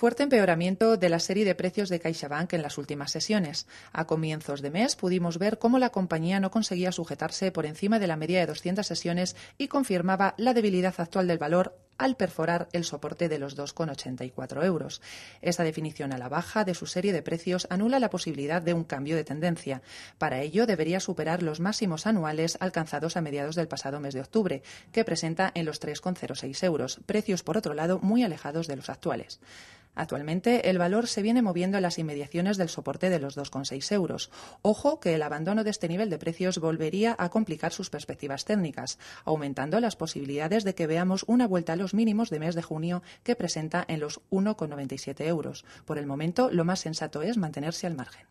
Fuerte empeoramiento de la serie de precios de CaixaBank en las últimas sesiones. A comienzos de mes pudimos ver cómo la compañía no conseguía sujetarse por encima de la media de 200 sesiones y confirmaba la debilidad actual del valor al perforar el soporte de los 2,84 euros. Esta definición a la baja de su serie de precios anula la posibilidad de un cambio de tendencia. Para ello, debería superar los máximos anuales alcanzados a mediados del pasado mes de octubre, que presenta en los 3,06 euros, precios, por otro lado, muy alejados de los actuales. Actualmente, el valor se viene moviendo a las inmediaciones del soporte de los 2,6 euros. Ojo que el abandono de este nivel de precios volvería a complicar sus perspectivas técnicas, aumentando las posibilidades de que veamos una vuelta a los mínimos de mes de junio que presenta en los 1,97 euros. Por el momento, lo más sensato es mantenerse al margen.